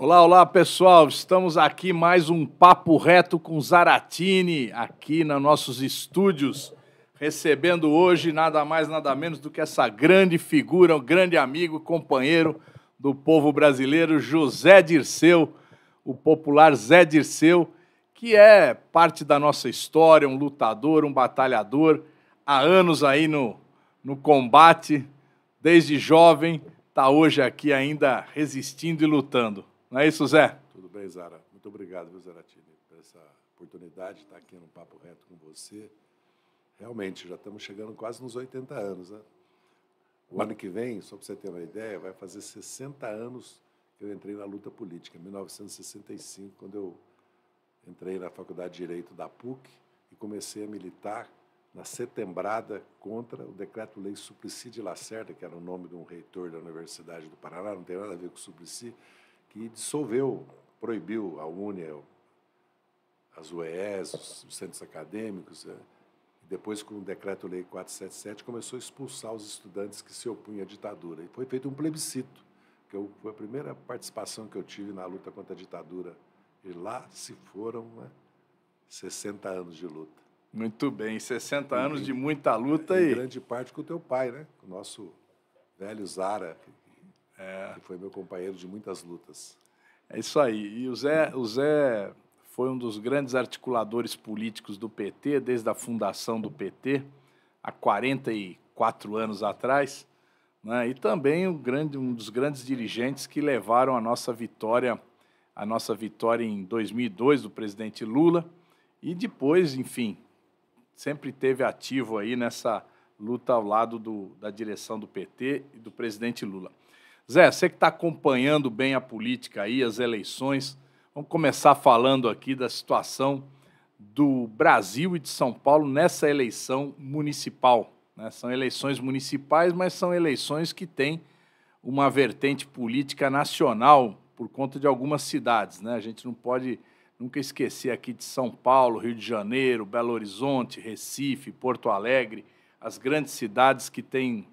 Olá, olá pessoal, estamos aqui mais um Papo Reto com Zaratini, aqui nos nossos estúdios, recebendo hoje nada mais, nada menos do que essa grande figura, um grande amigo, companheiro do povo brasileiro, José Dirceu, o popular Zé Dirceu, que é parte da nossa história, um lutador, um batalhador, há anos aí no, no combate, desde jovem, está hoje aqui ainda resistindo e lutando. Não é isso, Zé? Tudo bem, Zara? Muito obrigado, viu, Zaratini, por essa oportunidade de estar aqui no Papo Reto com você. Realmente, já estamos chegando quase nos 80 anos, né? O ano que vem, só para você ter uma ideia, vai fazer 60 anos que eu entrei na luta política, em 1965, quando eu entrei na Faculdade de Direito da PUC e comecei a militar na setembrada contra o decreto-lei Suplicy de Lacerda, que era o nome de um reitor da Universidade do Paraná, não tem nada a ver com Suplicy, que dissolveu, proibiu a UNE, as UES, os, centros acadêmicos. Eh, depois, com o decreto-lei 477, começou a expulsar os estudantes que se opunham à ditadura. E foi feito um plebiscito, que eu, foi a primeira participação que eu tive na luta contra a ditadura. E lá se foram né, 60 anos de luta. Muito bem, 60 anos e, de muita luta. Em e... grande parte com o teu pai, né? com o nosso velho Zara, que é. Que foi meu companheiro de muitas lutas. É isso aí. E o Zé, o Zé foi um dos grandes articuladores políticos do PT, desde a fundação do PT, há 44 anos atrás, né? e também um, grande, um dos grandes dirigentes que levaram a nossa vitória, a nossa vitória em 2002 do presidente Lula, e depois, enfim, sempre teve ativo aí nessa luta ao lado do, da direção do PT e do presidente Lula. Zé, você que está acompanhando bem a política aí, as eleições, vamos começar falando aqui da situação do Brasil e de São Paulo nessa eleição municipal. Né? São eleições municipais, mas são eleições que têm uma vertente política nacional por conta de algumas cidades. Né? A gente não pode nunca esquecer aqui de São Paulo, Rio de Janeiro, Belo Horizonte, Recife, Porto Alegre, as grandes cidades que têm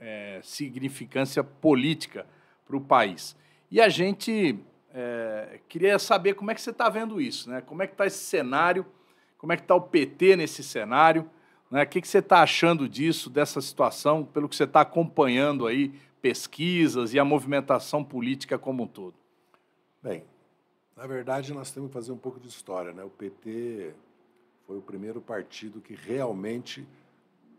é, significância política para o país. E a gente é, queria saber como é que você está vendo isso, né? Como é que está esse cenário? Como é que está o PT nesse cenário? Né? O que, que você está achando disso, dessa situação, pelo que você está acompanhando aí, pesquisas e a movimentação política como um todo? Bem, na verdade, nós temos que fazer um pouco de história. Né? O PT foi o primeiro partido que realmente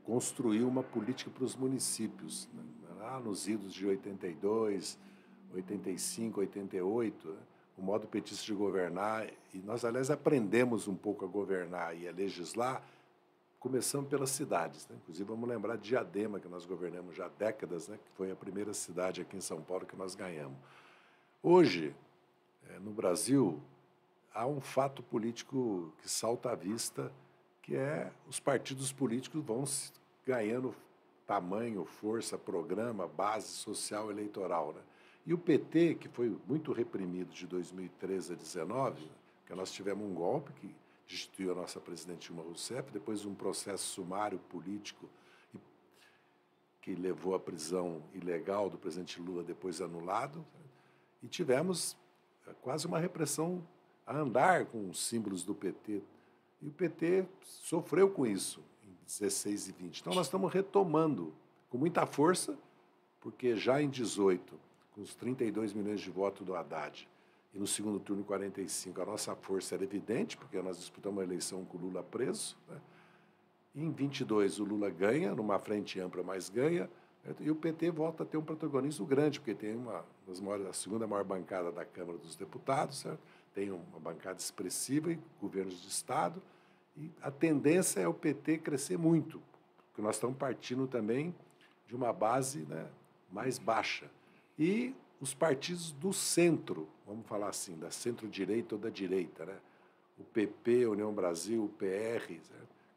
construiu uma política para os municípios, né? lá nos idos de 82, 85, 88, né? o modo petista de governar. E nós, aliás, aprendemos um pouco a governar e a legislar, começando pelas cidades. Né? Inclusive, vamos lembrar de Diadema, que nós governamos já há décadas, né? que foi a primeira cidade aqui em São Paulo que nós ganhamos. Hoje, eh, no Brasil, há um fato político que salta à vista que é os partidos políticos vão ganhando tamanho, força, programa, base social eleitoral. Né? E o PT, que foi muito reprimido de 2013 a 2019, que nós tivemos um golpe que destituiu a nossa presidente Dilma Rousseff, depois um processo sumário político que levou à prisão ilegal do presidente Lula, depois anulado, né? e tivemos eh, quase uma repressão a andar com os símbolos do PT e o PT sofreu com isso em 16 e 20. Então, nós estamos retomando com muita força, porque já em 18, com os 32 milhões de votos do Haddad, e no segundo turno 45, a nossa força era evidente, porque nós disputamos a eleição com o Lula preso. Né? E em 22, o Lula ganha, numa frente ampla, mas ganha. E o PT volta a ter um protagonismo grande, porque tem uma das maiores, a segunda maior bancada da Câmara dos Deputados, certo? tem uma bancada expressiva e governos de Estado. E a tendência é o PT crescer muito, porque nós estamos partindo também de uma base né, mais baixa. E os partidos do centro, vamos falar assim, da centro-direita ou da direita, né? o PP, a União Brasil, o PR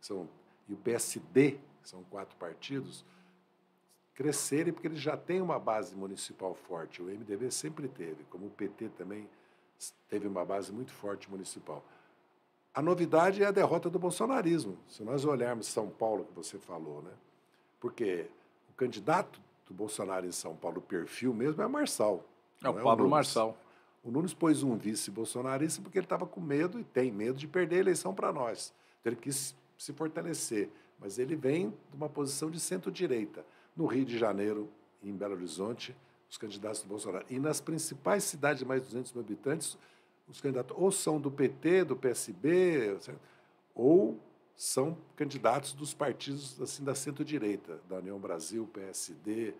são, e o PSD, que são quatro partidos, crescerem porque eles já têm uma base municipal forte. O MDB sempre teve, como o PT também teve uma base muito forte municipal. A novidade é a derrota do bolsonarismo. Se nós olharmos São Paulo, que você falou, né? Porque o candidato do Bolsonaro em São Paulo, o perfil mesmo, é Marçal. É o Pablo é o Marçal. O Nunes pôs um vice bolsonarista porque ele estava com medo e tem medo de perder a eleição para nós. Então ele quis se fortalecer. Mas ele vem de uma posição de centro-direita. No Rio de Janeiro, em Belo Horizonte, os candidatos do Bolsonaro. E nas principais cidades de mais de 200 mil habitantes, os candidatos ou são do PT, do PSB, ou são candidatos dos partidos assim da centro-direita, da União Brasil, PSD,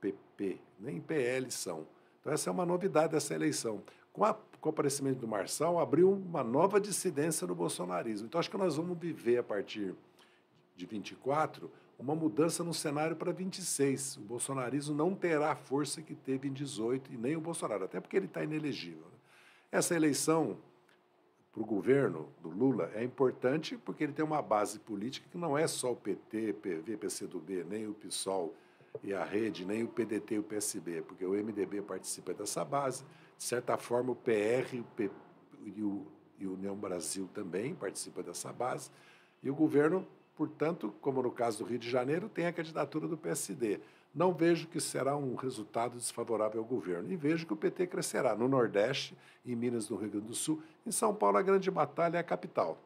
PP, nem PL são. Então essa é uma novidade dessa eleição. Com, a, com o aparecimento do Marçal, abriu uma nova dissidência no bolsonarismo. Então acho que nós vamos viver a partir de 24 uma mudança no cenário para 26. O bolsonarismo não terá a força que teve em 18 e nem o Bolsonaro, até porque ele está inelegível. Né? Essa eleição para o governo do Lula é importante porque ele tem uma base política que não é só o PT, PV, PCdoB, nem o PSOL e a Rede, nem o PDT e o PSB, porque o MDB participa dessa base. De certa forma, o PR o P, e o, e União Brasil também participa dessa base. E o governo, portanto, como no caso do Rio de Janeiro, tem a candidatura do PSD não vejo que será um resultado desfavorável ao governo. E vejo que o PT crescerá no Nordeste, em Minas, no Rio Grande do Sul. Em São Paulo, a grande batalha é a capital.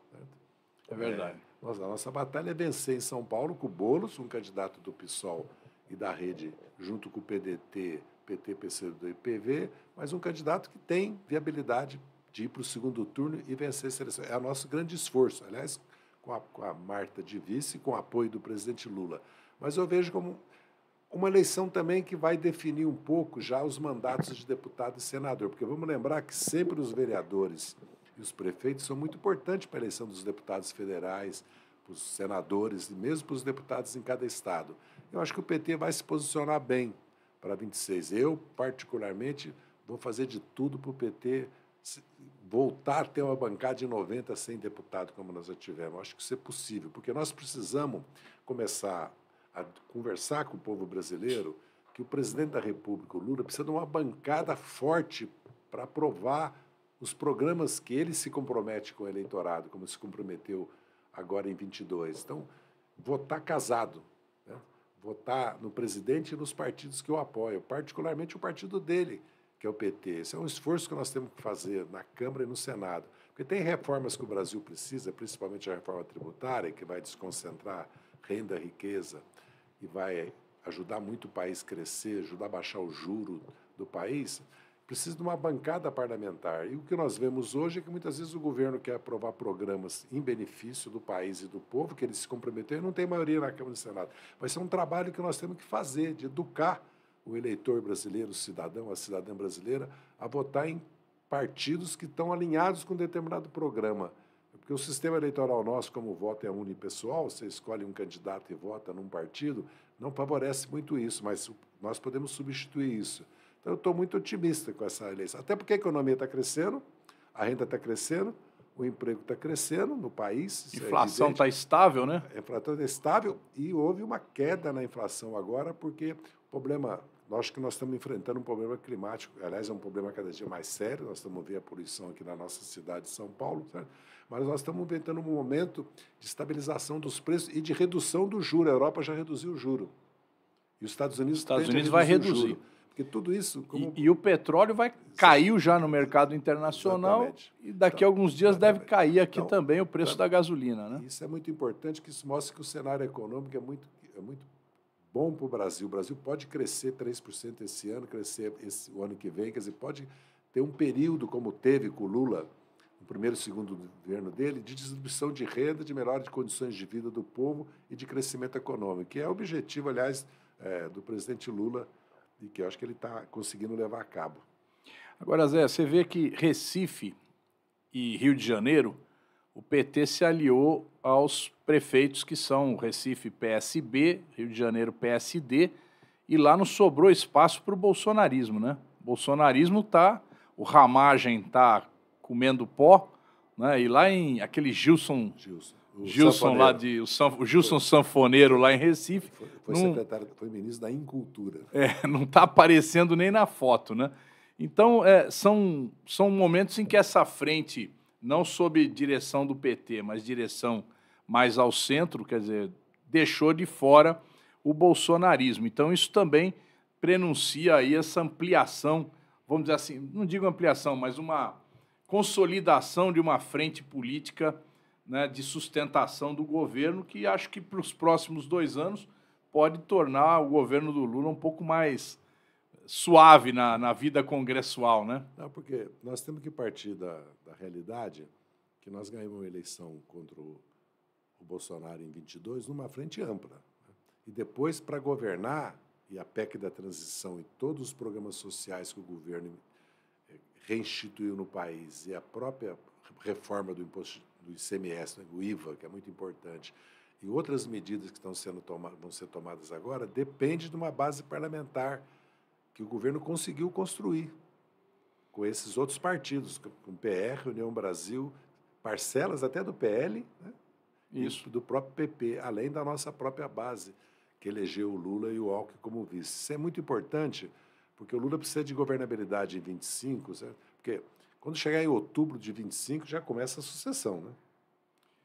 É verdade. É, nossa, a nossa batalha é vencer em São Paulo com o Boulos, um candidato do PSOL e da rede, junto com o PDT, PT, PCdoB e PV, mas um candidato que tem viabilidade de ir para o segundo turno e vencer a seleção. É o nosso grande esforço. Aliás, com a, com a Marta de vice, com o apoio do presidente Lula. Mas eu vejo como uma eleição também que vai definir um pouco já os mandatos de deputado e senador, porque vamos lembrar que sempre os vereadores e os prefeitos são muito importantes para a eleição dos deputados federais, para os senadores e mesmo para os deputados em cada estado. Eu acho que o PT vai se posicionar bem para 26. Eu, particularmente, vou fazer de tudo para o PT voltar a ter uma bancada de 90 sem deputado como nós já tivemos. Acho que isso é possível, porque nós precisamos começar a conversar com o povo brasileiro que o presidente da República, o Lula, precisa de uma bancada forte para aprovar os programas que ele se compromete com o eleitorado, como se comprometeu agora em 22. Então, votar casado, né? votar no presidente e nos partidos que o apoiam, particularmente o partido dele, que é o PT. Esse é um esforço que nós temos que fazer na Câmara e no Senado. Porque tem reformas que o Brasil precisa, principalmente a reforma tributária, que vai desconcentrar renda, riqueza, e vai ajudar muito o país crescer, ajudar a baixar o juro do país, precisa de uma bancada parlamentar. E o que nós vemos hoje é que muitas vezes o governo quer aprovar programas em benefício do país e do povo, que ele se comprometeu e não tem maioria na Câmara e Senado. Mas é um trabalho que nós temos que fazer, de educar o eleitor brasileiro, o cidadão, a cidadã brasileira, a votar em partidos que estão alinhados com determinado programa. Porque o sistema eleitoral nosso, como o voto é unipessoal, você escolhe um candidato e vota num partido, não favorece muito isso, mas nós podemos substituir isso. Então, eu estou muito otimista com essa eleição. Até porque a economia está crescendo, a renda está crescendo, o emprego está crescendo no país. Inflação está é estável, né? A inflação está estável e houve uma queda na inflação agora, porque o problema. Acho que nós estamos enfrentando um problema climático, aliás, é um problema cada dia mais sério. Nós estamos vendo a poluição aqui na nossa cidade de São Paulo. Certo? Mas nós estamos vivendo um momento de estabilização dos preços e de redução do juro. A Europa já reduziu o juro. E os Estados Unidos, os Estados Unidos vai reduzir. Juro, porque tudo isso. Como... E, e, o petróleo vai caiu já no mercado internacional exatamente. e daqui a então, alguns dias exatamente. deve cair aqui então, também o preço tá da gasolina. Né? Isso é muito importante, que isso mostra que o cenário econômico é muito, é muito bom para o Brasil. O Brasil pode crescer 3% esse ano, crescer esse, o ano que vem, quer dizer, pode ter um período como teve com o Lula primeiro e segundo governo dele, de distribuição de renda, de melhora de condições de vida do povo e de crescimento econômico, que é o objetivo, aliás, é, do presidente Lula e que eu acho que ele está conseguindo levar a cabo. Agora, Zé, você vê que Recife e Rio de Janeiro, o PT se aliou aos prefeitos que são Recife PSB, Rio de Janeiro PSD, e lá não sobrou espaço para o bolsonarismo, né? O bolsonarismo tá, o Ramagem está comendo pó, né? E lá em aquele Gilson. Gilson. Gilson lá de o, San, o Gilson foi, Sanfoneiro lá em Recife. Foi, foi que secretário, foi ministro da Incultura. É, não está aparecendo nem na foto, né? Então é, são são momentos em que essa frente, não sob direção do PT, mas direção mais ao centro, quer dizer, deixou de fora o bolsonarismo. Então isso também prenuncia aí essa ampliação, vamos dizer assim, não digo ampliação, mas uma consolidação de uma frente política né, de sustentação do governo, que acho que para os próximos dois anos pode tornar o governo do Lula um pouco mais suave na, na vida congressual, né? Não, é, porque nós temos que partir da, da realidade que nós ganhamos a eleição contra o, o Bolsonaro em 22 numa frente ampla. Né? E depois, para governar, e a PEC da transição e todos os programas sociais que o governo reinstituiu no país e a própria reforma do imposto do ICMS, né, o IVA, que é muito importante, e outras medidas que estão sendo vão ser tomadas agora, depende de uma base parlamentar que o governo conseguiu construir com esses outros partidos, com o PR, União Brasil, parcelas até do PL, né? Isso. do próprio PP, além da nossa própria base, que elegeu o Lula e o Alckmin como vice. Isso é muito importante porque o Lula precisa de governabilidade em 25, certo? porque quando chegar em outubro de 25 já começa a sucessão, né?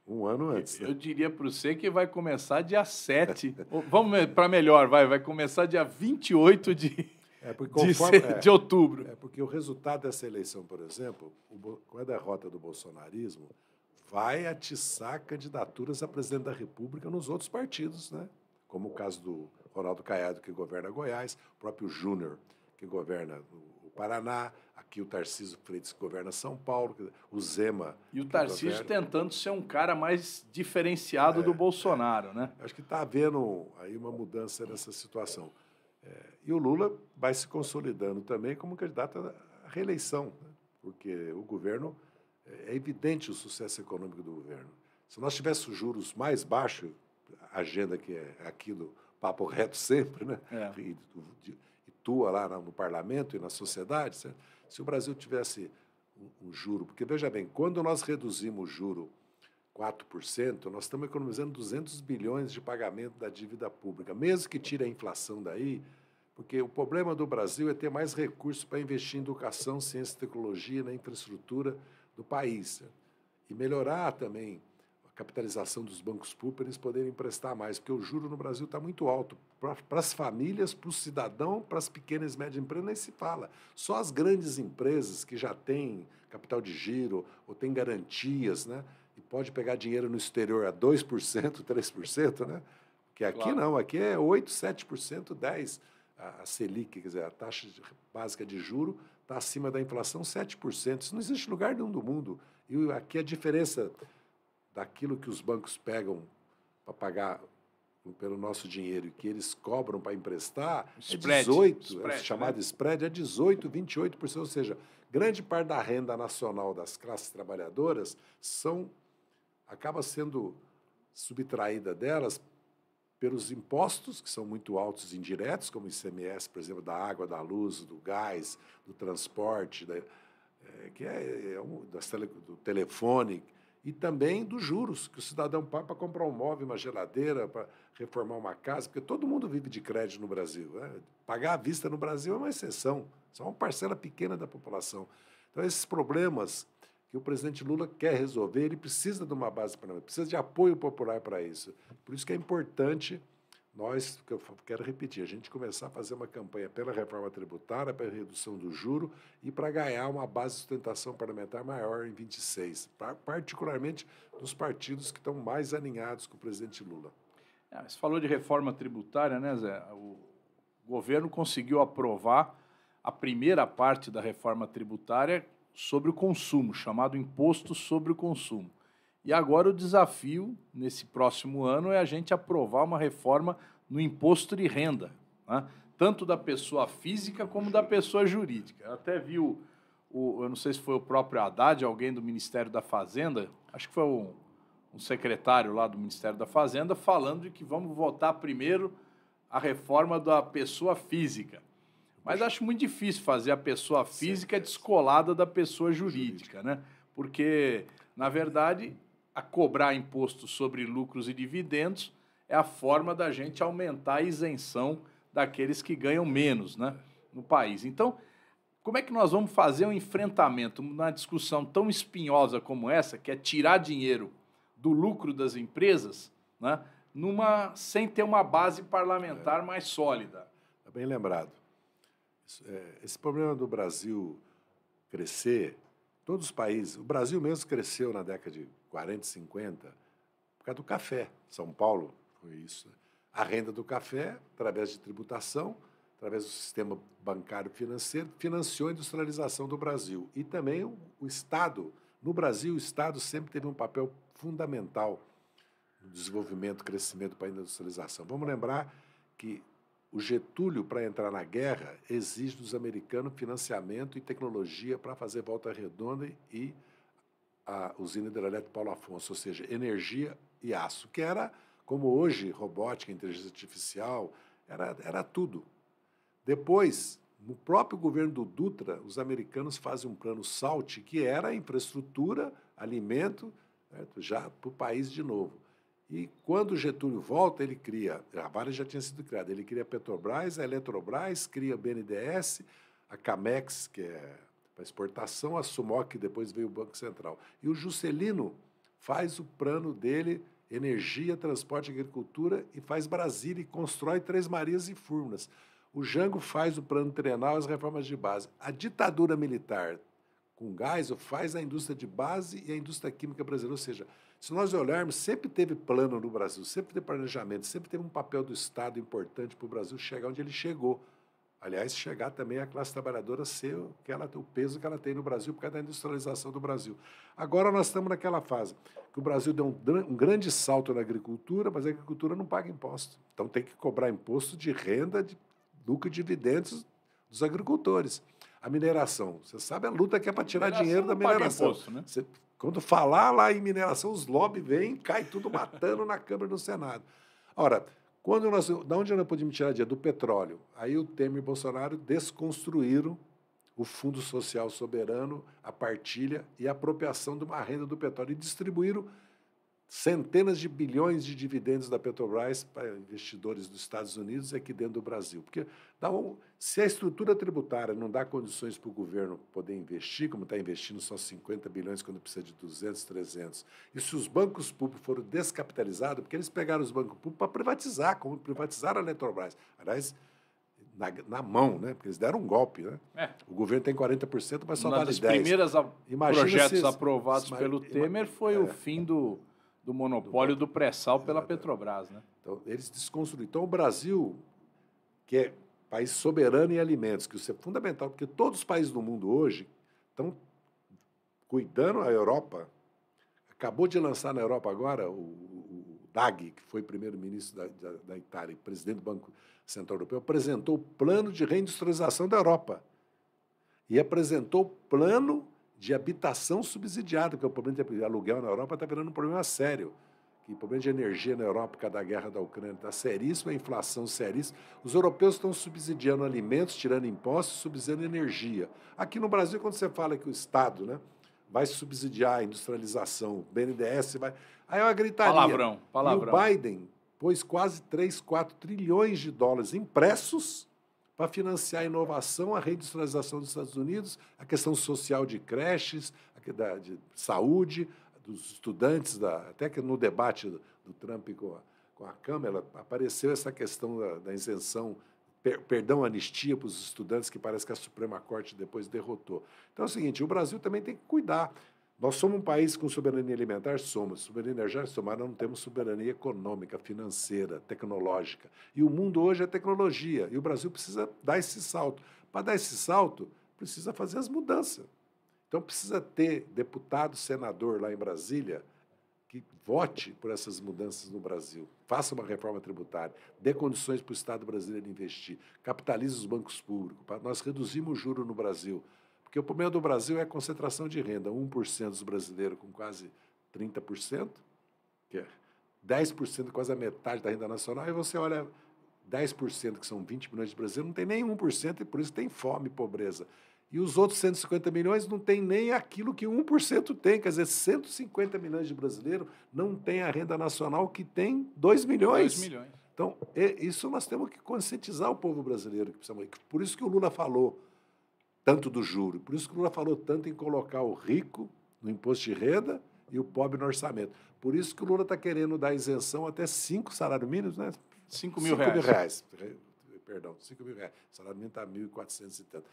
Um ano antes. Eu, né? eu diria para você que vai começar dia 7. Vamos para melhor, vai. Vai começar dia 28 de, é conforme, de, é, de, outubro. É, é porque o resultado dessa eleição, por exemplo, o, com a derrota do bolsonarismo, vai atiçar candidaturas a presidente da República nos outros partidos, né? como o caso do Ronaldo Caiado, que governa Goiás, o próprio Júnior que governa o Paraná, aqui o Tarcísio Freitas que governa São Paulo, o Zema. E o Tarcísio governa... tentando ser um cara mais diferenciado é, do é. Bolsonaro, é. né? Acho que está havendo aí uma mudança nessa situação. É, e o Lula vai se consolidando também como candidato à reeleição, né? porque o governo é evidente o sucesso econômico do governo. Se nós tivéssemos juros mais baixos, agenda que é aquilo papo reto sempre, né? É. E, de, tua lá no parlamento e na sociedade, certo? se o Brasil tivesse um, um, juro, porque veja bem, quando nós reduzimos o juro 4%, nós estamos economizando 200 bilhões de pagamento da dívida pública, mesmo que tire a inflação daí, porque o problema do Brasil é ter mais recursos para investir em educação, ciência e tecnologia, na infraestrutura do país, certo? e melhorar também capitalização dos bancos públicos, eles poderem emprestar mais, porque o juro no Brasil está muito alto. Para as famílias, para o cidadão, para as pequenas e médias empresas, nem se fala. Só as grandes empresas que já têm capital de giro ou têm garantias, né? E pode pegar dinheiro no exterior a 2%, 3%, né? Que aqui claro. não, aqui é 8%, 7%, 10%. A, a Selic, quer dizer, a taxa básica de juro está acima da inflação 7%. Isso não existe lugar nenhum do mundo. E aqui a diferença daquilo que os bancos pegam para pagar pelo nosso dinheiro e que eles cobram para emprestar é spread, é 18, spread, é chamado né? spread, é 18, 28%. Ou seja, grande parte da renda nacional das classes trabalhadoras são acaba sendo subtraída delas pelos impostos, que são muito altos indiretos, como o ICMS, por exemplo, da água, da luz, do gás, do transporte, da, é, que é, é um, das tele, do telefone, e também dos juros, que o cidadão paga para comprar um móvel, uma geladeira, para reformar uma casa, porque todo mundo vive de crédito no Brasil. Né? Pagar à vista no Brasil é uma exceção, só uma parcela pequena da população. Então, esses problemas que o presidente Lula quer resolver, ele precisa de uma base parlamentar, precisa de apoio popular para isso. Por isso que é importante nós, que eu quero repetir, a gente começar a fazer uma campanha pela reforma tributária, pela redução do juro e para ganhar uma base de sustentação parlamentar maior em 26, particularmente dos partidos que estão mais alinhados com o presidente Lula. É, você falou de reforma tributária, né, Zé? O governo conseguiu aprovar a primeira parte da reforma tributária sobre o consumo, chamado Imposto sobre o Consumo. E agora o desafio, nesse próximo ano, é a gente aprovar uma reforma no imposto de renda, né? tanto da pessoa física como da pessoa jurídica. Eu até vi o, o, eu não sei se foi o próprio Haddad, alguém do Ministério da Fazenda, acho que foi um, um secretário lá do Ministério da Fazenda, falando de que vamos votar primeiro a reforma da pessoa física. Mas acho muito difícil fazer a pessoa física descolada da pessoa jurídica, né? Porque, na verdade, a cobrar imposto sobre lucros e dividendos é a forma da gente aumentar a isenção daqueles que ganham menos né, no país. Então, como é que nós vamos fazer um enfrentamento numa discussão tão espinhosa como essa, que é tirar dinheiro do lucro das empresas, né, numa, sem ter uma base parlamentar é. mais sólida? É bem lembrado. Esse é, problema do Brasil crescer Todos os países, o Brasil mesmo cresceu na década de 40, 50, por causa do café. São Paulo foi isso. Né? A renda do café, através de tributação, através do sistema bancário financeiro, financiou a industrialização do Brasil. E também o, Estado. No Brasil, o Estado sempre teve um papel fundamental no desenvolvimento, crescimento para a industrialização. Vamos lembrar que o Getúlio, para entrar na guerra, exige dos americanos financiamento e tecnologia para fazer volta redonda e a usina hidrelétrica Paulo Afonso, ou seja, energia e aço, que era, como hoje, robótica, inteligência artificial, era, era tudo. Depois, no próprio governo do Dutra, os americanos fazem um plano SALT, que era infraestrutura, alimento, certo? já para o país de novo. E quando Getúlio volta, ele cria, a Vale já tinha sido criada, ele cria a Petrobras, a Eletrobras, cria a BNDES, a Camex, que é para exportação, a Sumoc, que depois veio o Banco Central. E o Juscelino faz o plano dele, energia, transporte, agricultura, e faz Brasília, e constrói Três Marias e Furnas. O Jango faz o plano trienal, as reformas de base. A ditadura militar com gás faz a indústria de base e a indústria química brasileira, ou seja, se nós olharmos, sempre teve plano no Brasil, sempre teve planejamento, sempre teve um papel do Estado importante para o Brasil chegar onde ele chegou. Aliás, chegar também à classe trabalhadora ser o, que ela, o peso que ela tem no Brasil por causa da industrialização do Brasil. Agora nós estamos naquela fase que o Brasil deu um, um grande salto na agricultura, mas a agricultura não paga imposto. Então tem que cobrar imposto de renda, de lucro e dividendos dos agricultores. A mineração, você sabe a luta que é para tirar dinheiro da mineração. Imposto, né? Você quando falar lá em mineração, os lobbies vêm, cai tudo matando na Câmara do Senado. Ora, quando nós, da onde nós podemos tirar dinheiro? Do petróleo. Aí o Temer e o Bolsonaro desconstruíram o Fundo Social Soberano, a partilha e a apropriação de uma renda do petróleo e distribuíram centenas de bilhões de dividendos da Petrobras para investidores dos Estados Unidos e aqui dentro do Brasil. Porque um, se a estrutura tributária não dá condições para o governo poder investir, como está investindo só 50 bilhões quando precisa de 200, 300, e se os bancos públicos foram descapitalizados, porque eles pegaram os bancos públicos para privatizar, como privatizaram a Petrobras. Aliás, na, na, mão, né? Porque eles deram um golpe, né? É. O governo tem 40%, mas só dá de 10%. Um dos primeiros projetos se, aprovados se, pelo Temer foi é, o fim do do monopólio do, do pré-sal pela Petrobras. Né? Então, eles desconstruíram. Então, o Brasil, que é país soberano em alimentos, que isso é fundamental, porque todos os países do mundo hoje estão cuidando a Europa. Acabou de lançar na Europa agora o, o Draghi, que foi primeiro-ministro da, da, da, Itália e presidente do Banco Central Europeu, apresentou o plano de reindustrialização da Europa. E apresentou o plano de habitação subsidiada, porque o problema de aluguel na Europa está virando um problema sério. Que o problema de energia na Europa, por causa da guerra da Ucrânia, está seríssimo, a inflação seríssima. Os europeus estão subsidiando alimentos, tirando impostos, subsidiando energia. Aqui no Brasil, quando você fala que o Estado né, vai subsidiar a industrialização, o BNDES vai. Aí é uma gritaria. Palavrão, palavrão. E o Biden pôs quase 3, 4 trilhões de dólares impressos para financiar a inovação, a reindustrialização dos Estados Unidos, a questão social de creches, da, de saúde, dos estudantes, da, até que no debate do, do Trump com a, com a Câmara apareceu essa questão da, da isenção perdão, anistia para os estudantes, que parece que a Suprema Corte depois derrotou. Então é o seguinte: o Brasil também tem que cuidar nós somos um país com soberania alimentar? Somos. Soberania energética? Somos, mas não temos soberania econômica, financeira, tecnológica. E o mundo hoje é tecnologia. E o Brasil precisa dar esse salto. Para dar esse salto, precisa fazer as mudanças. Então, precisa ter deputado, senador lá em Brasília que vote por essas mudanças no Brasil, faça uma reforma tributária, dê condições para o Estado brasileiro investir, capitalize os bancos públicos. Nós reduzimos o juro no Brasil. Porque o problema do Brasil é a concentração de renda. 1% dos brasileiros com quase 30%, que é 10%, quase a metade da renda nacional, e você olha 10%, que são 20 milhões de brasileiros, não tem nem 1%, e por isso tem fome e pobreza. E os outros 150 milhões não tem nem aquilo que 1% tem. Quer dizer, 150 milhões de brasileiros não tem a renda nacional que tem 2 milhões. 2 milhões. Então, é, isso nós temos que conscientizar o povo brasileiro. Por isso que o Lula falou tanto do juro. Por isso que o Lula falou tanto em colocar o rico no imposto de renda e o pobre no orçamento. Por isso que o Lula está querendo dar isenção até cinco salários mínimos, né? Cinco mil cinco reais. Mil reais. Perdão, cinco mil reais. O salário mínimo está mil e quatrocentos e tanto.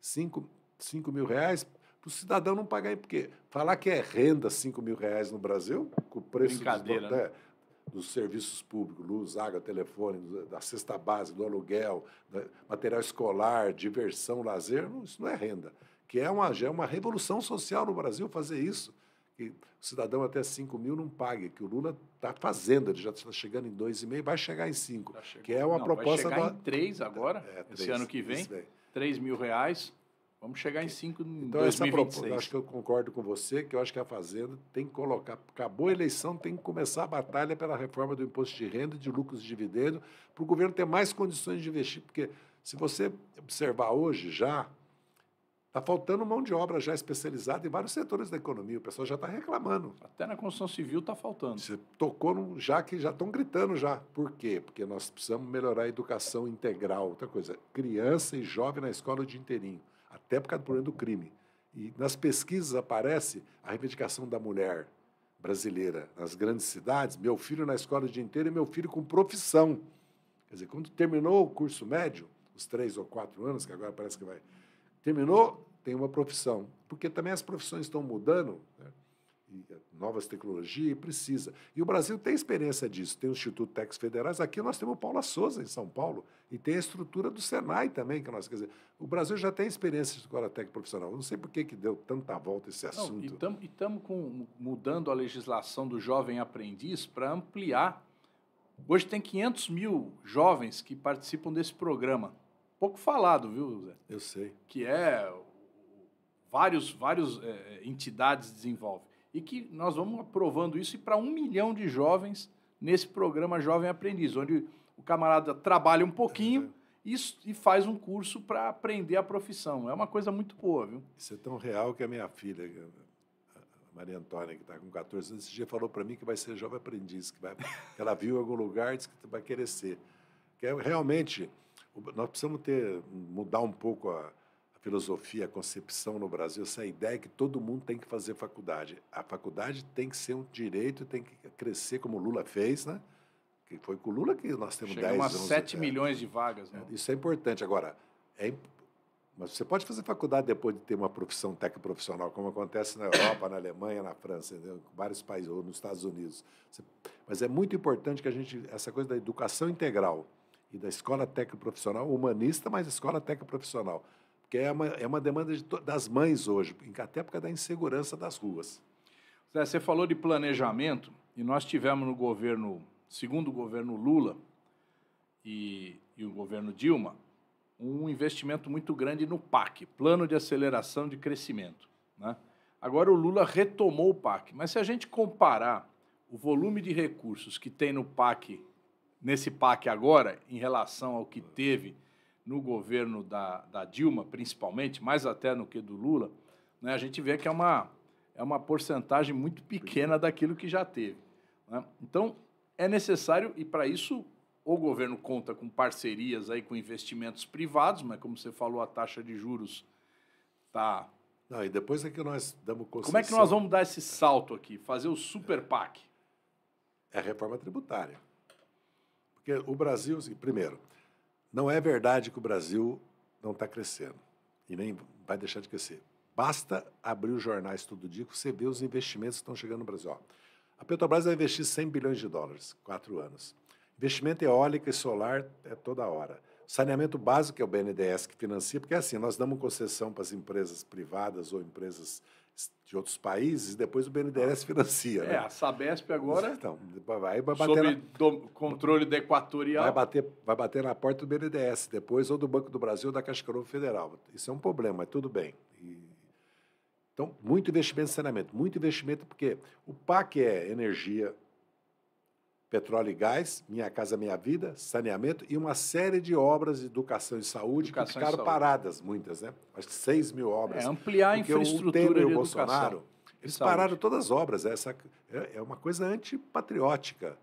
Cinco, cinco mil reais para o cidadão não pagar. Porque falar que é renda cinco mil reais no Brasil, com o preço... Brincadeira, dos... né? né? dos serviços públicos, luz, água, telefone, da cesta base, do aluguel, material escolar, diversão, lazer, isso não é renda. Que é uma, já é uma revolução social no Brasil fazer isso. Que o cidadão até 5 mil não pague, que o Lula está fazendo, ele já está chegando em 2,5, vai chegar em 5, tá que é uma não, proposta... Vai chegar da... em 3 agora, é, é, esse ano que vem, 3 mil reais. Vamos chegar em 5 em então, 2026. Essa, acho que eu concordo com você, que eu acho que a Fazenda tem que colocar, acabou a eleição, tem que começar a batalha pela reforma do imposto de renda, de lucros e dividendo, para o governo ter mais condições de investir. Porque se você observar hoje já, está faltando mão de obra já especializada em vários setores da economia. O pessoal já está reclamando. Até na construção civil está faltando. Você tocou no já que já estão gritando já. Por quê? Porque nós precisamos melhorar a educação integral. Outra coisa, criança e jovem na escola o dia inteirinho até por causa do problema do crime. E nas pesquisas aparece a reivindicação da mulher brasileira nas grandes cidades, meu filho na escola o dia inteiro e meu filho com profissão. Quer dizer, quando terminou o curso médio, os três ou quatro anos, que agora parece que vai. Terminou, tem uma profissão. Porque também as profissões estão mudando. Né? novas tecnologias e precisa. E o Brasil tem experiência disso, tem o Instituto Tex Federais, aqui nós temos o Paula Souza em São Paulo, e tem a estrutura do Senai também, que nós, quer dizer, o Brasil já tem experiência de escola profissional, não sei por que, que deu tanta volta esse assunto. Não, e estamos mudando a legislação do jovem aprendiz para ampliar. Hoje tem 500 mil jovens que participam desse programa. Pouco falado, viu, Zé? Eu sei. Que é vários, vários é, é entidades desenvolvem e que nós vamos aprovando isso para um milhão de jovens nesse programa Jovem Aprendiz, onde o camarada trabalha um pouquinho é e, e faz um curso para aprender a profissão. É uma coisa muito boa, viu? Isso é tão real que a minha filha, é Maria Antônia, que está com 14 anos, esse dia falou para mim que vai ser jovem aprendiz, que, vai, que ela viu em algum lugar e disse que vai querer ser. Que é, realmente, nós precisamos ter, mudar um pouco a, filosofia, a concepção no Brasil, essa ideia que todo mundo tem que fazer faculdade. A faculdade tem que ser um direito, tem que crescer como o Lula fez, né? Que foi com o Lula que nós temos Chega 10 umas 7 é, milhões de vagas. É, né? Isso é importante. Agora, é, mas você pode fazer faculdade depois de ter uma profissão profissional como acontece na Europa, na Alemanha, na França, em vários países, ou nos Estados Unidos. Você, mas é muito importante que a gente, essa coisa da educação integral e da escola profissional humanista, mas escola técnica profissional porque é uma, é uma demanda de, das mães hoje, até por causa da insegurança das ruas. Zé, você falou de planejamento, e nós tivemos no governo, segundo o governo Lula e, e o governo Dilma, um investimento muito grande no PAC, Plano de Aceleração de Crescimento. Né? Agora o Lula retomou o PAC, mas se a gente comparar o volume de recursos que tem no PAC, nesse PAC agora, em relação ao que teve no governo da, da Dilma, principalmente, mais até no que do Lula, né, a gente vê que é uma, é uma porcentagem muito pequena daquilo que já teve. Né? Então, é necessário, e para isso o governo conta com parcerias aí com investimentos privados, mas como você falou, a taxa de juros tá. Não, e depois é que nós damos concessão. Como é que nós vamos dar esse salto aqui, fazer o super é. PAC? É a reforma tributária. Porque o Brasil, assim, primeiro, não é verdade que o Brasil não está crescendo e nem vai deixar de crescer. Basta abrir os jornais todo dia que você vê os investimentos que estão chegando no Brasil. Ó, a Petrobras vai investir 100 bilhões de dólares, quatro anos. Investimento eólica e solar é toda hora. Saneamento básico, que é o BNDES que financia, porque é assim, nós damos concessão para as empresas privadas ou empresas de outros países, depois o BNDES ah. financia. Né? É, né? a Sabesp agora. Então, vai, bater. Sob na, controle da Equatorial. Vai bater, vai bater na porta do BNDES depois, ou do Banco do Brasil, ou da Caixa Econômica Federal. Isso é um problema, mas tudo bem. E, então, muito investimento em saneamento, muito investimento, porque o PAC é energia, petróleo e gás, Minha Casa Minha Vida, saneamento e uma série de obras de educação e saúde educação que ficaram saúde. paradas, muitas, né? Acho que 6 mil obras. É, ampliar a infraestrutura o Temer e o Bolsonaro, eles saúde. pararam todas as obras. Essa é, é uma coisa antipatriótica.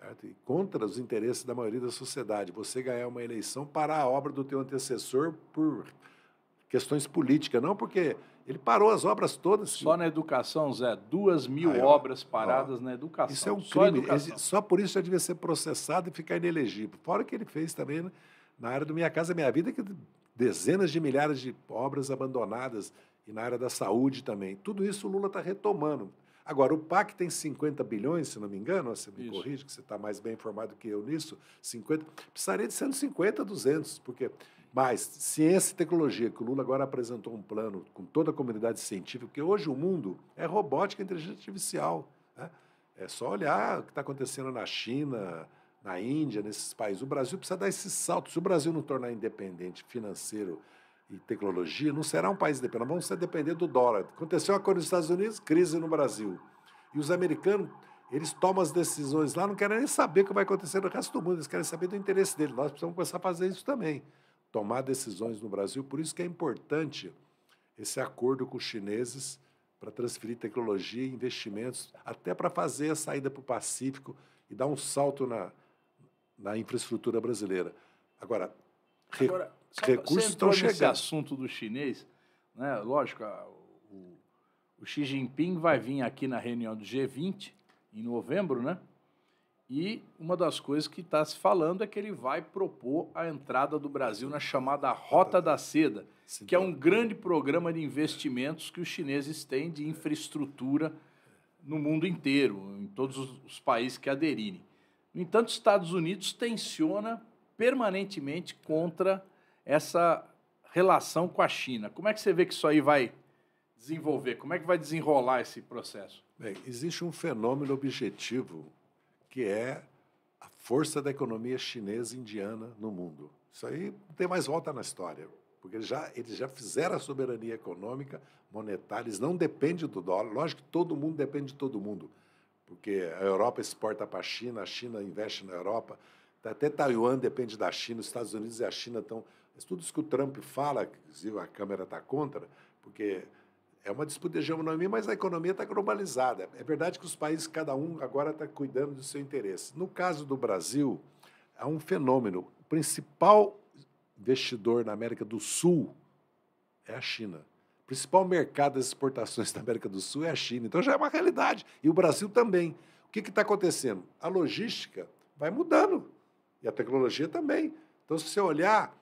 Certo? E contra os interesses da maioria da sociedade. Você ganhar uma eleição, parar a obra do teu antecessor por questões políticas, não porque ele parou as obras todas. Só na educação, Zé, duas mil obras paradas na educação. Isso é um só crime. Só por isso já devia ser processado e ficar inelegível. Fora que ele fez também né, na área do Minha Casa Minha Vida, que dezenas de milhares de obras abandonadas e na área da saúde também. Tudo isso o Lula está retomando. Agora, o PAC tem 50 bilhões, se não me engano, você me isso. corrige, que você está mais bem informado que eu nisso, 50, precisaria de 150, 200, porque mas ciência e tecnologia que o Lula agora apresentou um plano com toda a comunidade científica, porque hoje o mundo é robótica e inteligência artificial. Né? É só olhar o que está acontecendo na China, na Índia, nesses países. O Brasil precisa dar esse salto. Se o Brasil não tornar independente financeiro e tecnologia, não será um país independente. Vamos ser depender do dólar. Aconteceu coisa nos Estados Unidos, crise no Brasil. E os americanos eles tomam as decisões lá, não querem nem saber o que vai acontecer no resto do mundo, eles querem saber do interesse deles. Nós precisamos começar a fazer isso também tomar decisões no Brasil. Por isso que é importante esse acordo com os chineses para transferir tecnologia e investimentos, até para fazer a saída para o Pacífico e dar um salto na, na infraestrutura brasileira. Agora, Agora recursos estão chegando. Esse assunto do chinês, né? lógico, o, o Xi Jinping vai vir aqui na reunião do G20 em novembro, né? E uma das coisas que está se falando é que ele vai propor a entrada do Brasil na chamada Rota da Seda, que é um grande programa de investimentos que os chineses têm de infraestrutura no mundo inteiro, em todos os países que aderirem. No entanto, os Estados Unidos tensiona permanentemente contra essa relação com a China. Como é que você vê que isso aí vai desenvolver? Como é que vai desenrolar esse processo? Bem, existe um fenômeno objetivo que é a força da economia chinesa indiana no mundo. Isso aí não tem mais volta na história, porque eles já, eles já fizeram a soberania econômica, monetária, eles não dependem do dólar. Lógico que todo mundo depende de todo mundo, porque a Europa exporta para a China, a China investe na Europa, tá, até Taiwan depende da China, os Estados Unidos e a China estão. tudo isso que o Trump fala, inclusive a Câmara está contra, porque é uma disputa de economia, mas a economia está globalizada. É verdade que os países, cada um agora está cuidando do seu interesse. No caso do Brasil, há é um fenômeno. O principal investidor na América do Sul é a China. O principal mercado das exportações da América do Sul é a China. Então já é uma realidade. E o Brasil também. O que está acontecendo? A logística vai mudando. E a tecnologia também. Então, se você olhar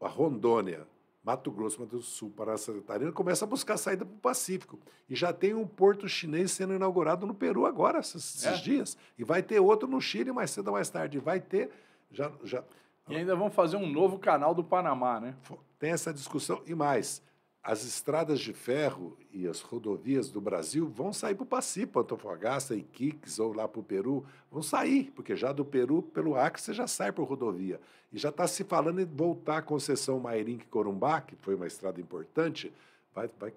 a Rondônia, Mato Grosso, Mato Grosso do Sul, Pará, Santa Catarina, começa a buscar saída para o Pacífico. E já tem um porto chinês sendo inaugurado no Peru agora, esses, é. dias. E vai ter outro no Chile mais cedo ou mais tarde. vai ter. Já, já... E ainda vão fazer um novo canal do Panamá, né? Tem essa discussão e mais as estradas de ferro e as rodovias do Brasil vão sair para o Pacífico, Antofagasta, Iquiques ou lá para o Peru, vão sair, porque já do Peru, pelo Acre, você já sai por rodovia. E já está se falando em voltar a concessão Mairinque-Corumbá, que foi uma estrada importante, vai, vai,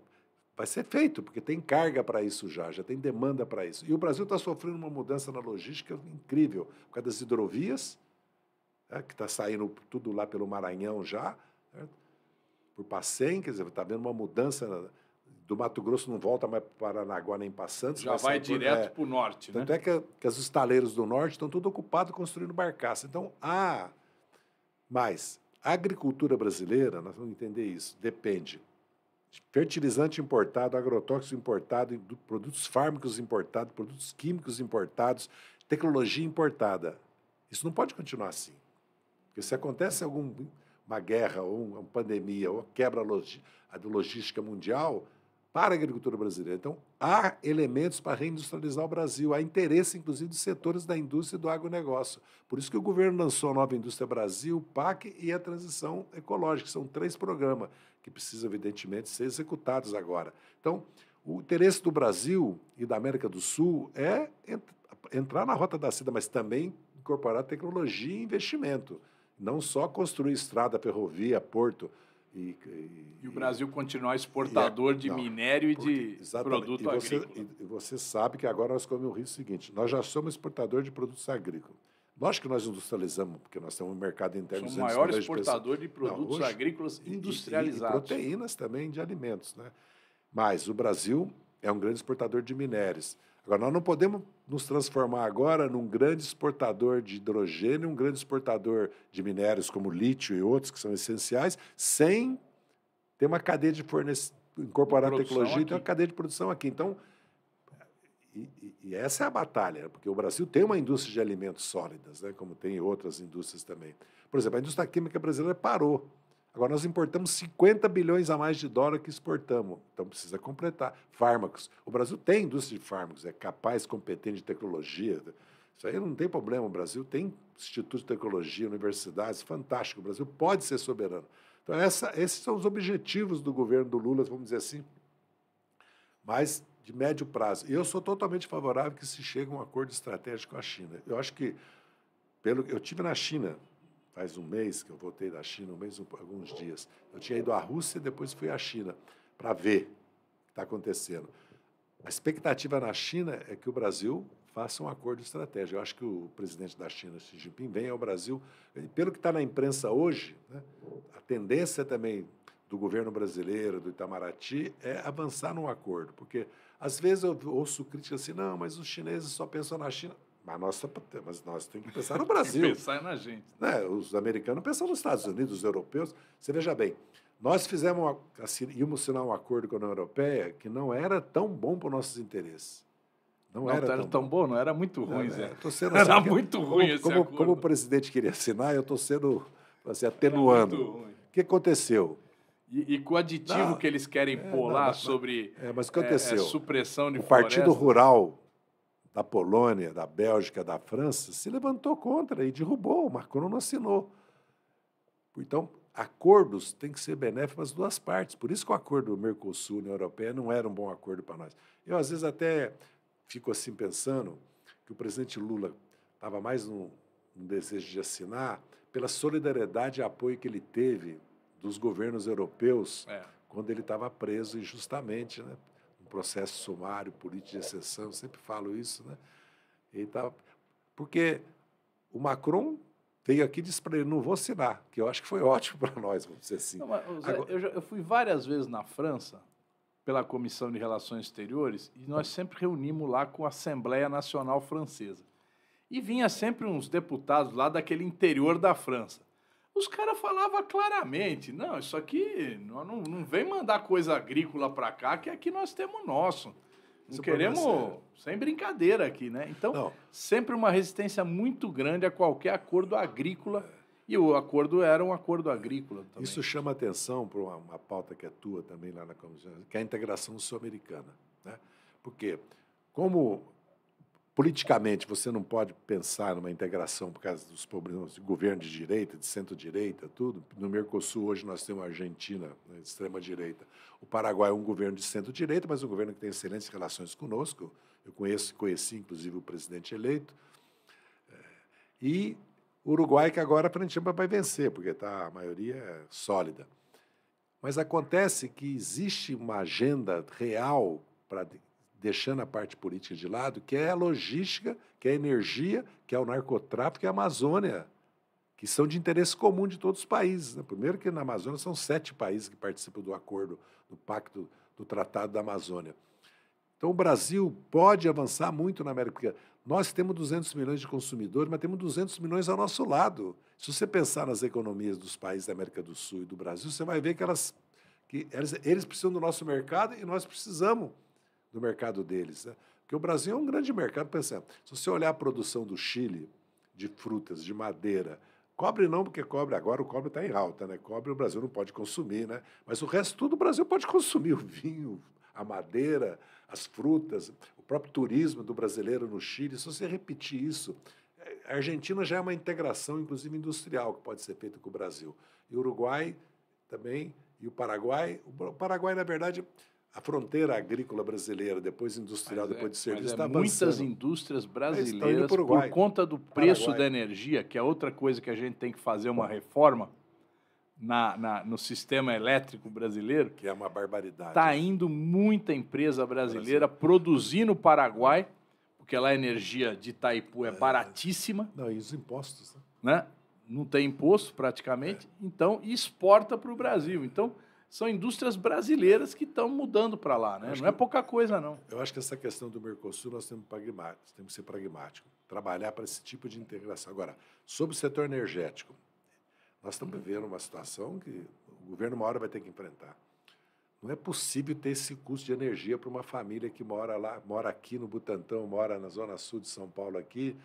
vai ser feito, porque tem carga para isso já, já tem demanda para isso. E o Brasil está sofrendo uma mudança na logística incrível, por causa das hidrovias, né, que está saindo tudo lá pelo Maranhão já, certo? por Passem, quer dizer, está vendo uma mudança do Mato Grosso não volta mais para Paranaguá nem para Santos. Já vai, direto para o é, norte, tanto né? Tanto é que, que os estaleiros do norte estão tudo ocupados construindo barcaça. Então, há... Mas a agricultura brasileira, nós vamos entender isso, depende. Fertilizante importado, agrotóxico importado, produtos fármicos importados, produtos químicos importados, tecnologia importada. Isso não pode continuar assim. Porque se acontece algum uma guerra, ou uma pandemia, ou quebra a logística mundial para a agricultura brasileira. Então, há elementos para reindustrializar o Brasil, há interesse, inclusive, dos setores da indústria e do agronegócio. Por isso que o governo lançou a Nova Indústria Brasil, o PAC e a Transição Ecológica, são três programas que precisam, evidentemente, ser executados agora. Então, o interesse do Brasil e da América do Sul é entrar na rota da seda, mas também incorporar tecnologia e investimento não só construir estrada, ferrovia, porto. E, e, e o Brasil continuar exportador é, de não, minério e de produto e você, agrícola. E, você sabe que agora nós comemos o risco seguinte: nós já somos exportador de produtos agrícolas. Nós que nós industrializamos, porque nós temos um mercado interno. Somos o maior exportador de, de produtos não, hoje, agrícolas industrializados. E, proteínas também de alimentos. Né? Mas o Brasil é um grande exportador de minérios. Agora, nós não podemos nos transformar agora num grande exportador de hidrogênio, um grande exportador de minérios como lítio e outros que são essenciais, sem ter uma cadeia de fornecimento, incorporar de tecnologia aqui. e ter uma cadeia de produção aqui. Então, e, e, essa é a batalha, né? porque o Brasil tem uma indústria de alimentos sólidas, né, como tem outras indústrias também. Por exemplo, a indústria química brasileira parou Agora, nós importamos 50 bilhões a mais de dólar que exportamos. Então, precisa completar. Fármacos. O Brasil tem indústria de fármacos, é capaz, competente de tecnologia. Isso aí não tem problema. O Brasil tem institutos de tecnologia, universidades, fantástico. O Brasil pode ser soberano. Então, essa, esses são os objetivos do governo do Lula, vamos dizer assim, mas de médio prazo. E eu sou totalmente favorável que se chegue a um acordo estratégico com a China. Eu acho que, pelo eu tive na China faz um mês que eu voltei da China, um mês, alguns dias. Eu tinha ido à Rússia e depois fui à China para ver o que está acontecendo. A expectativa na China é que o Brasil faça um acordo estratégico. Eu acho que o presidente da China, Xi Jinping, vem ao Brasil. Pelo que está na imprensa hoje, né, a tendência também do governo brasileiro, do Itamaraty, é avançar num acordo. Porque, às vezes, eu ouço críticas assim, não, mas os chineses só pensam na China. Mas nós, tá, mas nós temos que pensar no Brasil. pensar na gente. Né? Os americanos pensam nos Estados Unidos, os europeus. Você veja bem, nós fizemos assim, íamos assinar um acordo com a União Europeia que não era tão bom para os nossos interesses. Não, não era, era tá, tão, tão bom. bom. não era muito ruim, é, Zé. Era, era assim, muito como, ruim esse como, acordo. Como o presidente queria assinar, eu estou sendo assim, atenuando. O que aconteceu? E, e, com o aditivo não, que eles querem é, pôr lá sobre é, mas aconteceu? É, é, supressão de o floresta. Partido Rural da Polônia, da Bélgica, da França, se levantou contra e derrubou. Macron não assinou. Então, acordos têm que ser benéficos para as duas partes. Por isso que o acordo do Mercosul União Europeia não era um bom acordo para nós. Eu, às vezes, até fico assim pensando que o presidente Lula estava mais num, desejo de assinar pela solidariedade e apoio que ele teve dos governos europeus é. quando ele estava preso injustamente, né? um processo sumário, político de exceção, sempre falo isso, né? Ele tá, porque o Macron veio aqui e disse para ele, não vou assinar, que eu acho que foi ótimo para nós, vamos dizer assim. Não, mas, Zé, Agora... eu, já, eu fui várias vezes na França, pela Comissão de Relações Exteriores, e nós sempre reunimos lá com a Assembleia Nacional Francesa. E vinha sempre uns deputados lá daquele interior da França os caras falavam claramente, não, isso aqui não, não vem mandar coisa agrícola para cá, que aqui nós temos nosso. Não isso é queremos, sem brincadeira aqui, né? Então, não. sempre uma resistência muito grande a qualquer acordo agrícola, é. e o acordo era um acordo agrícola também. Isso chama atenção para uma, uma pauta que é tua também lá na comissão, que é a integração sul-americana, né? Porque como Politicamente, você não pode pensar numa integração por causa dos problemas de governo de direita, de centro-direita, tudo. No Mercosul, hoje, nós temos a Argentina, né, extrema-direita. O Paraguai é um governo de centro-direita, mas um governo que tem excelentes relações conosco. Eu conheço, conheci, inclusive, o presidente eleito. É, e o Uruguai, que agora, aparentemente vai vencer, porque tá, a maioria é sólida. Mas acontece que existe uma agenda real para deixando a parte política de lado, que é a logística, que é a energia, que é o narcotráfico e a Amazônia, que são de interesse comum de todos os países. Né? Primeiro que na Amazônia são sete países que participam do acordo, do pacto, do Tratado da Amazônia. Então o Brasil pode avançar muito na América, porque nós temos 200 milhões de consumidores, mas temos 200 milhões ao nosso lado. Se você pensar nas economias dos países da América do Sul e do Brasil, você vai ver que, elas, que eles precisam do nosso mercado e nós precisamos do mercado deles. Né? Porque o Brasil é um grande mercado. Pensa, se você olhar a produção do Chile de frutas, de madeira, cobre não, porque cobre agora, o cobre está em alta, né? Cobre o Brasil não pode consumir, né? Mas o resto tudo o Brasil pode consumir, o vinho, a madeira, as frutas, o próprio turismo do brasileiro no Chile. Se você repetir isso, a Argentina já é uma integração, inclusive industrial, que pode ser feita com o Brasil. E o Uruguai também, e o Paraguai. O Paraguai, na verdade a fronteira agrícola brasileira, depois industrial, mas é, depois de é serviço, está é, Muitas indústrias brasileiras, por conta do preço Paraguai. da energia, que é outra coisa que a gente tem que fazer uma reforma na, na no sistema elétrico brasileiro. Que é uma barbaridade. Está indo muita empresa brasileira Brasil. produzir no Paraguai, porque lá a energia de Itaipu é, é baratíssima. Não, e os impostos, né? né? Não tem imposto praticamente, é. então exporta para o Brasil. Então são indústrias brasileiras que estão mudando para lá, né? não é pouca coisa, não. Eu acho que essa questão do Mercosul nós temos, temos que ser pragmáticos, trabalhar para esse tipo de integração. Agora, sobre o setor energético, nós estamos vivendo uma situação que o governo uma hora vai ter que enfrentar. Não é possível ter esse custo de energia para uma família que mora lá, mora aqui no Butantão, mora na zona sul de São Paulo aqui.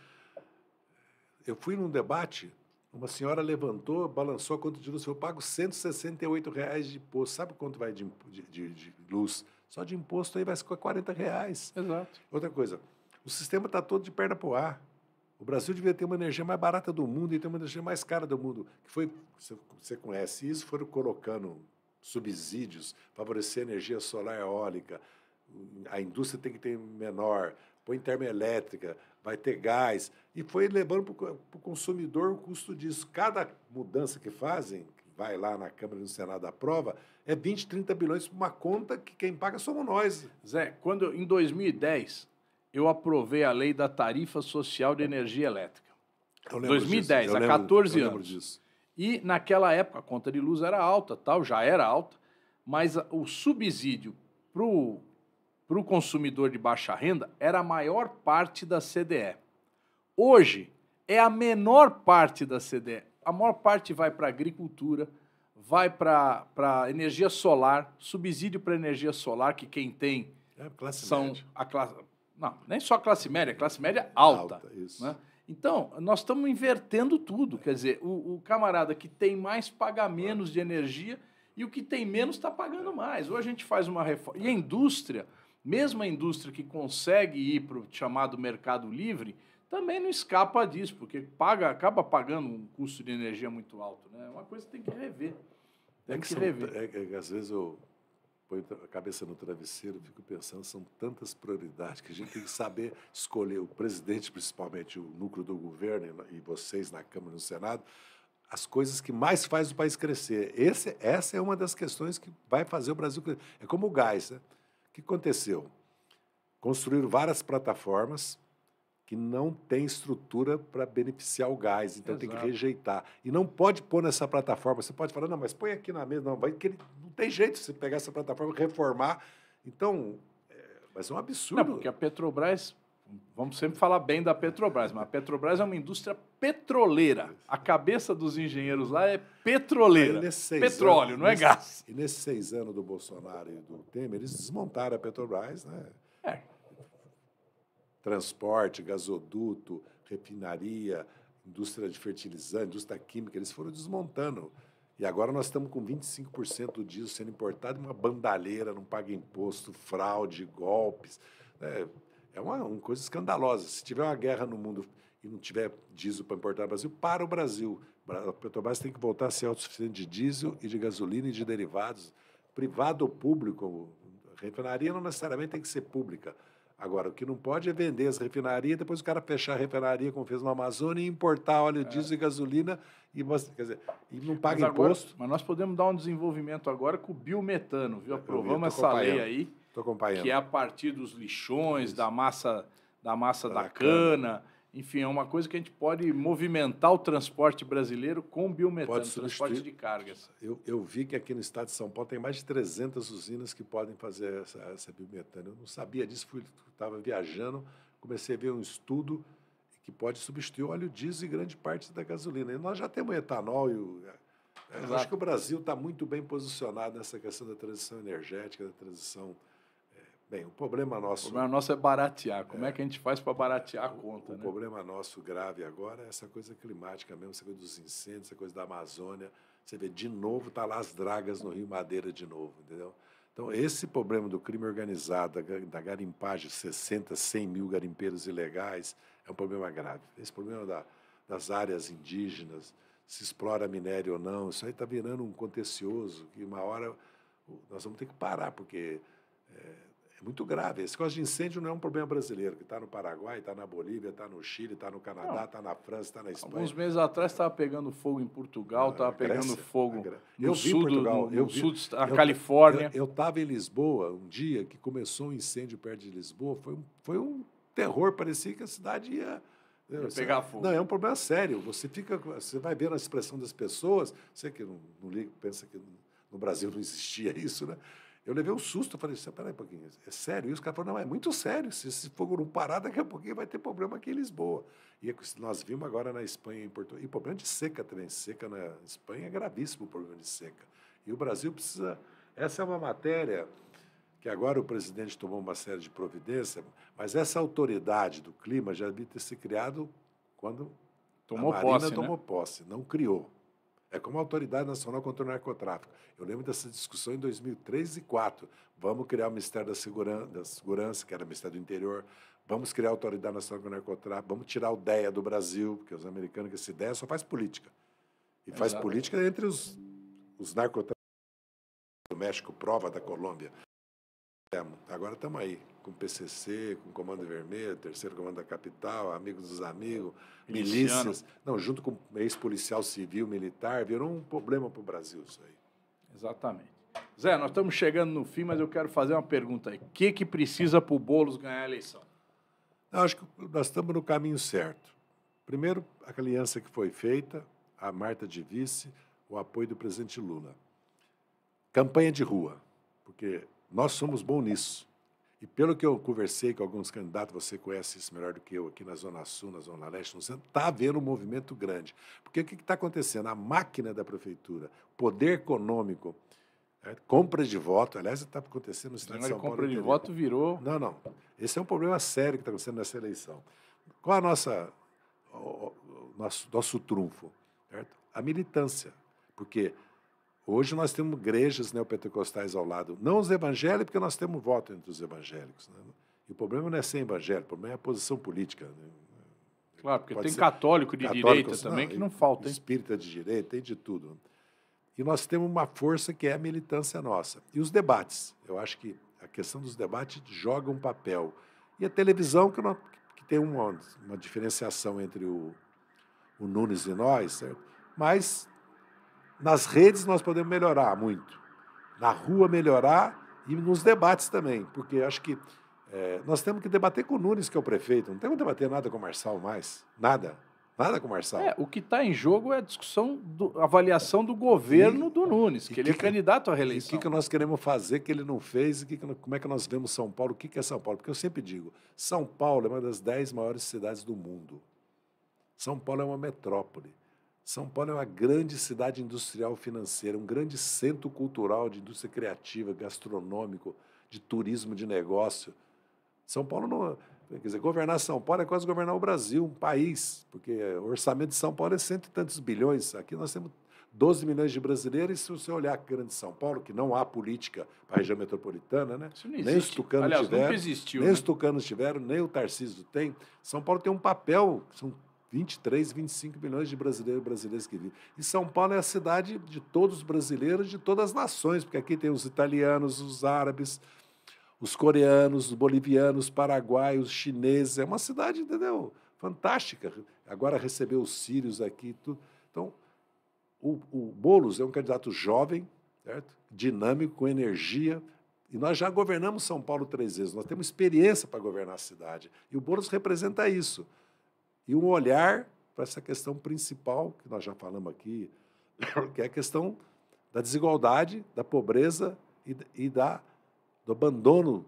Eu fui num debate uma senhora levantou, balançou a conta de luz, eu pago 168 reais de imposto. Sabe quanto vai de, de, de, luz? Só de imposto aí vai ficar 40 reais. Exato. Outra coisa, o sistema está todo de perna para o ar. O Brasil devia ter uma energia mais barata do mundo e ter uma energia mais cara do mundo. Que foi, você conhece isso, foram colocando subsídios, favorecer a energia solar eólica. A indústria tem que ter menor, põe termoelétrica, vai ter gás. E foi levando para o consumidor o custo disso. Cada mudança que fazem, que vai lá na Câmara e no Senado a prova, é 20, 30 bilhões para uma conta que quem paga somos nós. Zé, quando em 2010 eu aprovei a lei da tarifa social de energia elétrica. 2010, disso, há lembro, 14 anos. Disso. E naquela época a conta de luz era alta, tal, já era alta, mas o subsídio para o para o consumidor de baixa renda era a maior parte da CDE. Hoje é a menor parte da CDE. A maior parte vai para agricultura, vai para energia solar, subsídio para energia solar, que quem tem é, classe são média. a classe. Não, nem só a classe média, a classe média alta. alta isso. Né? Então, nós estamos invertendo tudo. É. Quer dizer, o, o, camarada que tem mais paga menos de energia e o que tem menos está pagando mais. Ou a gente faz uma reforma. E a indústria mesmo a indústria que consegue ir para o chamado mercado livre, também não escapa disso, porque paga, acaba pagando um custo de energia muito alto. Né? É né? uma coisa que tem que rever. Tem é que, que são, rever. É, é, às vezes eu ponho a cabeça no travesseiro e fico pensando, são tantas prioridades que a gente tem que saber escolher, o presidente, principalmente o núcleo do governo e vocês na Câmara e no Senado, as coisas que mais faz o país crescer. Esse, essa é uma das questões que vai fazer o Brasil crescer. É como o gás, né? O que aconteceu? Construíram várias plataformas que não tem estrutura para beneficiar o gás, então Exato. tem que rejeitar. E não pode pôr nessa plataforma. Você pode falar, não, mas põe aqui na mesa, não, vai que ele, não tem jeito se pegar essa plataforma reformar. Então, é, mas é um absurdo. Não, porque a Petrobras Vamos sempre falar bem da Petrobras, mas a Petrobras é uma indústria petroleira. A cabeça dos engenheiros lá é petroleira. Petróleo, anos, não é gás. E nesses seis anos do Bolsonaro e do Temer, eles desmontaram a Petrobras, né? É. Transporte, gasoduto, refinaria, indústria de fertilizante, indústria química, eles foram desmontando. E agora nós estamos com 25% do diesel sendo importado, uma bandalheira, não paga imposto, fraude, golpes. Né? É uma, uma coisa escandalosa. Se tiver uma guerra no mundo e não tiver diesel para importar no Brasil, para o Brasil. A Petrobras tem que voltar a ser autossuficiente de diesel e de gasolina e de derivados, privado ou público. A refinaria não necessariamente tem que ser pública. Agora, o que não pode é vender as refinarias, depois o cara fechar a refinaria, como fez no Amazônia, e importar óleo, é. diesel e gasolina, e, quer dizer, e não paga mas agora, imposto. Mas nós podemos dar um desenvolvimento agora com o biometano, viu? É, Aprovamos essa lei aí Tô acompanhando. Que é a partir dos lixões, da massa da massa da, da cana. cana. Enfim, é uma coisa que a gente pode movimentar o transporte brasileiro com biometano, transporte de cargas. Eu, eu vi que aqui no estado de São Paulo tem mais de 300 usinas que podem fazer essa, essa biometano. Eu não sabia disso, estava viajando, comecei a ver um estudo que pode substituir o óleo diesel e grande parte da gasolina. E nós já temos etanol e o, é, é, Acho que o Brasil está muito bem posicionado nessa questão da transição energética, da transição Bem, o problema nosso. O problema nosso é baratear. Como é, é que a gente faz para baratear a conta? O, o né? problema nosso grave agora é essa coisa climática mesmo, essa coisa dos incêndios, essa coisa da Amazônia. Você vê, de novo, está lá as dragas no Rio Madeira de novo, entendeu? Então, esse problema do crime organizado, da garimpagem, 60, 100 mil garimpeiros ilegais, é um problema grave. Esse problema da, das áreas indígenas, se explora minério ou não, isso aí está virando um contencioso, que uma hora nós vamos ter que parar, porque é, é muito grave. Esse caso de incêndio não é um problema brasileiro, que está no Paraguai, está na Bolívia, está no Chile, está no Canadá, está na França, está na Espanha. Alguns meses atrás estava pegando fogo em Portugal, estava ah, pegando fogo ah, Grécia. no sul, Portugal, no, eu vi, sul da eu, Califórnia. Eu estava em Lisboa um dia que começou um incêndio perto de Lisboa. Foi, foi um terror, parecia que a cidade ia... pegar fogo. Não, é um problema sério. Você fica, você vai ver a expressão das pessoas. Você que não, não liga, pensa que no Brasil não existia isso, né? Eu levei um susto, falei, peraí um pouquinho, é sério? E os caras falaram, não, é muito sério, se esse fogo não parar, daqui a pouquinho vai ter problema aqui em Lisboa. E é nós vimos agora na Espanha e em Portugal, e problema de seca também, seca na Espanha é gravíssimo o problema de seca. E o Brasil precisa, essa é uma matéria que agora o presidente tomou uma série de providências, mas essa autoridade do clima já devia ter se criado quando tomou a Marina posse, né? tomou né? posse, não criou. É como a Autoridade Nacional contra o Narcotráfico. Eu lembro dessa discussão em 2003 e 2004. Vamos criar o Ministério da Segurança, da Segurança, que era o Ministério do Interior. Vamos criar a Autoridade Nacional contra o Narcotráfico. Vamos tirar o DEA do Brasil, porque os americanos, que essa DEA só faz política. E faz política entre os, os do México, prova da Colômbia. É, agora estamos aí, com o PCC, com o Comando Vermelho, Terceiro Comando da Capital, Amigos dos Amigos, milícias. Não, junto com ex-policial civil, militar, virou um problema para o Brasil isso aí. Exatamente. Zé, nós estamos chegando no fim, mas eu quero fazer uma pergunta aí. O que, que precisa para o Boulos ganhar a eleição? Eu acho que nós estamos no caminho certo. Primeiro, a aliança que foi feita, a Marta de vice, o apoio do presidente Lula. Campanha de rua, porque nós somos bons nisso. E pelo que eu conversei com alguns candidatos, você conhece isso melhor do que eu, aqui na Zona Sul, na Zona Leste, no centro, está havendo um movimento grande. Porque o que está acontecendo? A máquina da prefeitura, poder econômico, é, compra de voto, aliás, está acontecendo no estado de São Paulo. compra de voto virou... Não, não. Esse é um problema sério que está acontecendo nessa eleição. Qual a nossa, o, o, nosso, nosso trunfo? Certo? A militância. Porque Hoje nós temos igrejas neopentecostais ao lado, não os evangélicos, porque nós temos voto entre os evangélicos. Né? E o problema não é ser evangélico, o problema é a posição política. Né? Claro, porque Pode tem católico de católico, direita assim, também, não, que não falta. Hein? Espírita de direita, tem de tudo. E nós temos uma força que é a militância nossa. E os debates. Eu acho que a questão dos debates joga um papel. E a televisão, que, não, que tem uma, uma diferenciação entre o, o Nunes e nós, certo? É, mas nas redes nós podemos melhorar muito. Na rua melhorar e nos debates também, porque acho que é, nós temos que debater com o Nunes, que é o prefeito. Não temos que debater nada com o Marçal mais. Nada. Nada com o Marçal. É, o que está em jogo é a discussão, do, avaliação do governo e, do Nunes, que ele é que, é candidato à reeleição. O que, que nós queremos fazer que ele não fez e que, como é que nós vemos São Paulo? O que, que é São Paulo? Porque eu sempre digo, São Paulo é uma das dez maiores cidades do mundo. São Paulo é uma metrópole. São Paulo é uma grande cidade industrial financeira, um grande centro cultural de indústria criativa, gastronômico, de turismo, de negócio. São Paulo não. Quer dizer, governar São Paulo é quase governar o Brasil, um país, porque o orçamento de São Paulo é cento e tantos bilhões. Aqui nós temos 12 milhões de brasileiros, e se você olhar a Grande São Paulo, que não há política para a região metropolitana, né? nem os tucanos Aliás, tiveram, existiu, nem né? os tucanos tiveram, nem o Tarcísio tem. São Paulo tem um papel, são 23, 25 milhões de brasileiros e brasileiras que vivem. E São Paulo é a cidade de todos os brasileiros, de todas as nações, porque aqui tem os italianos, os árabes, os coreanos, os bolivianos, os paraguaios, os chineses. É uma cidade, entendeu? Fantástica. Agora recebeu os sírios aqui. Tudo. Então, o, o Boulos é um candidato jovem, certo? dinâmico, com energia, e nós já governamos São Paulo três vezes, nós temos experiência para governar a cidade. E o Boulos representa isso e um olhar para essa questão principal que nós já falamos aqui, que é a questão da desigualdade, da pobreza e, e da, do abandono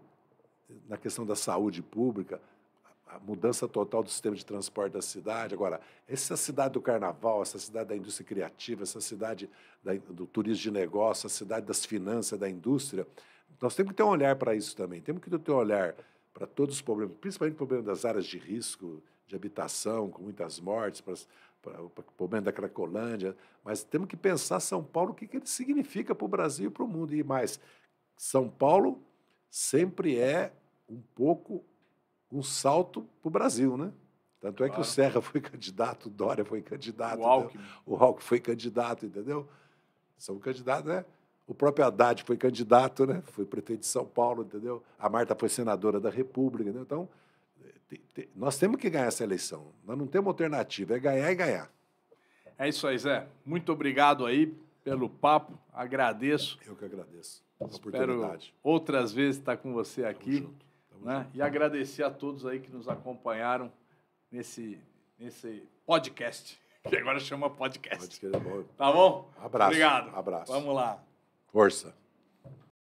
na questão da saúde pública, a mudança total do sistema de transporte da cidade. Agora, essa cidade do carnaval, essa cidade da indústria criativa, essa cidade da, do turismo de negócio, a cidade das finanças, da indústria, nós temos que ter um olhar para isso também. Temos que ter um olhar para todos os problemas, principalmente o problema das áreas de risco, de habitação, com muitas mortes, para, o problema da Cracolândia, mas temos que pensar São Paulo, o que, que ele significa para o Brasil e para o mundo. E mais, São Paulo sempre é um pouco um salto para o Brasil, né? Tanto é claro. que o Serra foi candidato, o Dória foi candidato, o Alckmin, o Alckmin foi candidato, entendeu? São candidatos, né? O próprio Haddad foi candidato, né? Foi prefeito de São Paulo, entendeu? A Marta foi senadora da República, entendeu? Então, nós temos que ganhar essa eleição. Nós não temos alternativa, é ganhar e ganhar. É isso aí, Zé. Muito obrigado aí pelo papo. Agradeço. Eu que agradeço a oportunidade. outras vezes estar com você aqui. Tamo junto. Tamo né? junto. E agradecer a todos aí que nos acompanharam nesse, nesse podcast, que agora chama podcast. Pode é bom. Tá bom? Abraço. Obrigado. Abraço. Vamos lá. Força.